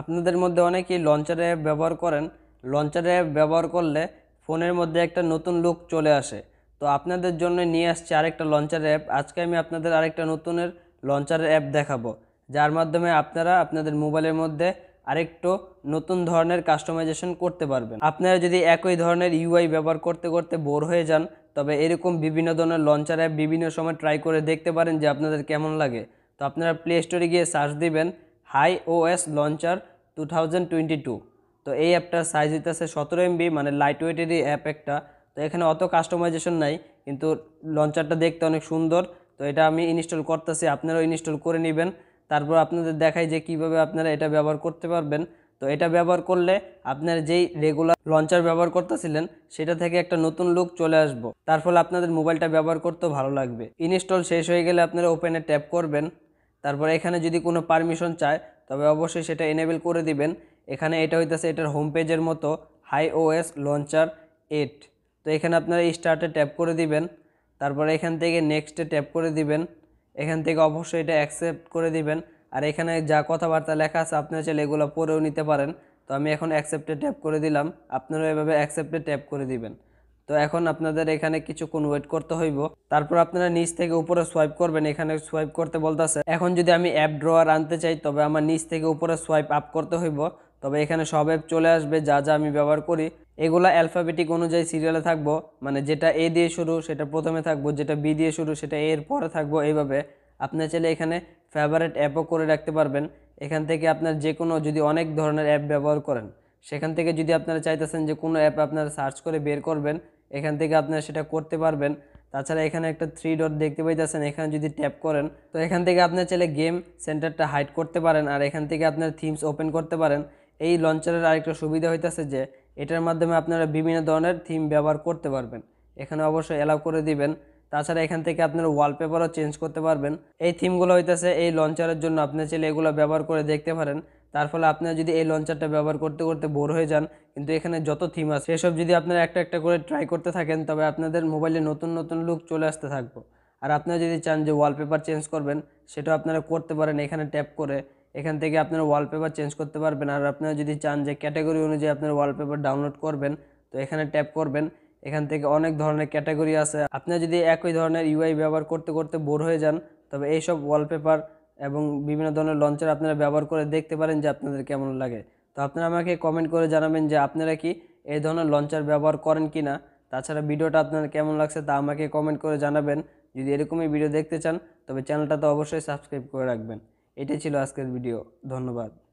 আপনাদের মধ্যে অনেকেই লঞ্চার অ্যাপ ব্যবহার করেন লঞ্চার অ্যাপ ব্যবহার করলে ফোনের মধ্যে একটা নতুন লুক চলে আসে তো আপনাদের জন্য নিয়ে আসছে আরেকটা লঞ্চার অ্যাপ আজকে আমি আপনাদের আরেকটা নতুনের লঞ্চার অ্যাপ দেখাবো যার মাধ্যমে আপনারা আপনাদের মোবাইলের মধ্যে আরেকটু নতুন ধরনের কাস্টমাইজেশন করতে পারবেন আপনারা যদি একই ধরনের ইউআই ব্যবহার করতে করতে বোর হয়ে যান তবে এরকম বিভিন্ন ধরনের লঞ্চার অ্যাপ বিভিন্ন সময় ট্রাই করে দেখতে পারেন যে আপনাদের কেমন লাগে তো আপনারা প্লে স্টোরে গিয়ে সার্চ দিবেন iOS launcher two thousand twenty two তো এই অ্যাপটার সাইজ হইতেছে সতেরো এমবি মানে লাইট ওয়েটেরই অ্যাপ একটা তো এখানে অত কাস্টমাইজেশন নাই কিন্তু লঞ্চারটা দেখতে অনেক সুন্দর তো এটা আমি ইনস্টল করতেছি আপনারাও ইনস্টল করে নেবেন তারপর আপনাদের দেখাই যে কিভাবে আপনারা এটা ব্যবহার করতে পারবেন তো এটা ব্যবহার করলে আপনার যেই রেগুলার লঞ্চার ব্যবহার করতেছিলেন সেটা থেকে একটা নতুন লুক চলে আসবো তার ফলে আপনাদের মোবাইলটা ব্যবহার করতেও ভালো লাগবে ইনস্টল শেষ হয়ে গেলে আপনারা ওপেনে ট্যাপ করবেন তারপরে এখানে যদি কোনো পারমিশন চায় তবে অবশ্যই সেটা এনেবেল করে দিবেন এখানে এটা হইতেছে এটার হোম পেজের মতো হাই ওএস লঞ্চার এইট তো এখানে আপনারা স্টার্টে ট্যাপ করে দিবেন তারপরে এখান থেকে নেক্সটে ট্যাপ করে দিবেন এখান থেকে অবশ্যই এটা অ্যাকসেপ্ট করে দিবেন আর এখানে যা কথাবার্তা লেখা আছে আপনারা চাইলে এগুলো পড়েও নিতে পারেন তো আমি এখন অ্যাকসেপ্টে ট্যাপ করে দিলাম আপনারা এভাবে অ্যাকসেপ্টে ট্যাপ করে দিবেন তো এখন আপনাদের এখানে কিছুক্ষণ ওয়েট করতে হইব তারপর আপনারা নিচ থেকে উপরে সোয়াইপ করবেন এখানে সোয়াইপ করতে বলতেছে এখন যদি আমি অ্যাপ ড্রয়ার আনতে চাই তবে আমার নিচ থেকে উপরে সোয়াইপ আপ করতে হইব তবে এখানে সব অ্যাপ চলে আসবে যা যা আমি ব্যবহার করি এগুলা অ্যালফাবেটিক অনুযায়ী সিরিয়ালে থাকবো মানে যেটা এ দিয়ে শুরু সেটা প্রথমে থাকবো যেটা বি দিয়ে শুরু সেটা এর পরে থাকবো এইভাবে আপনার চাইলে এখানে ফেভারেট অ্যাপও করে রাখতে পারবেন এখান থেকে আপনার যে কোনো যদি অনেক ধরনের অ্যাপ ব্যবহার করেন সেখান থেকে যদি আপনারা চাইতেছেন যে কোনো অ্যাপ আপনারা সার্চ করে বের করবেন এখান থেকে আপনারা সেটা করতে পারবেন তাছাড়া এখানে একটা থ্রি ডট দেখতে পাইতেছেন এখানে যদি ট্যাপ করেন তো এখান থেকে আপনার চাইলে গেম সেন্টারটা হাইড করতে পারেন আর এখান থেকে আপনার থিমস ওপেন করতে পারেন এই লঞ্চারের আরেকটা সুবিধা হইতেছে যে এটার মাধ্যমে আপনারা বিভিন্ন ধরনের থিম ব্যবহার করতে পারবেন এখানে অবশ্যই অ্যালাউ করে দিবেন তাছাড়া এখান থেকে আপনারা ওয়ালপেপারও চেঞ্জ করতে পারবেন এই থিমগুলো হইতেছে এই লঞ্চারের জন্য আপনি চাইলে এগুলো ব্যবহার করে দেখতে পারেন তার ফলে আপনারা যদি এই লঞ্চারটা ব্যবহার করতে করতে বোর হয়ে যান কিন্তু এখানে যত থিম আছে সেসব যদি আপনারা একটা একটা করে ট্রাই করতে থাকেন তবে আপনাদের মোবাইলে নতুন নতুন লুক চলে আসতে থাকবো আর আপনারা যদি চান যে ওয়ালপেপার চেঞ্জ করবেন সেটা আপনারা করতে পারেন এখানে ট্যাপ করে এখান থেকে আপনারা ওয়ালপেপার চেঞ্জ করতে পারবেন আর আপনারা যদি চান যে ক্যাটাগরি অনুযায়ী আপনার ওয়ালপেপার ডাউনলোড করবেন তো এখানে ট্যাপ করবেন এখান থেকে অনেক ধরনের ক্যাটাগরি আছে আপনারা যদি একই ধরনের ইউআই ব্যবহার করতে করতে বোর হয়ে যান তবে এইসব ওয়ালপেপার এবং বিভিন্ন ধরনের লঞ্চার আপনারা ব্যবহার করে দেখতে পারেন যে আপনাদের কেমন লাগে তো আপনারা আমাকে কমেন্ট করে জানাবেন যে আপনারা কি এই ধরনের লঞ্চার ব্যবহার করেন কি না তাছাড়া ভিডিওটা আপনার কেমন লাগছে তা আমাকে কমেন্ট করে জানাবেন যদি এরকমই ভিডিও দেখতে চান তবে চ্যানেলটা তো অবশ্যই সাবস্ক্রাইব করে রাখবেন এটাই ছিল আজকের ভিডিও ধন্যবাদ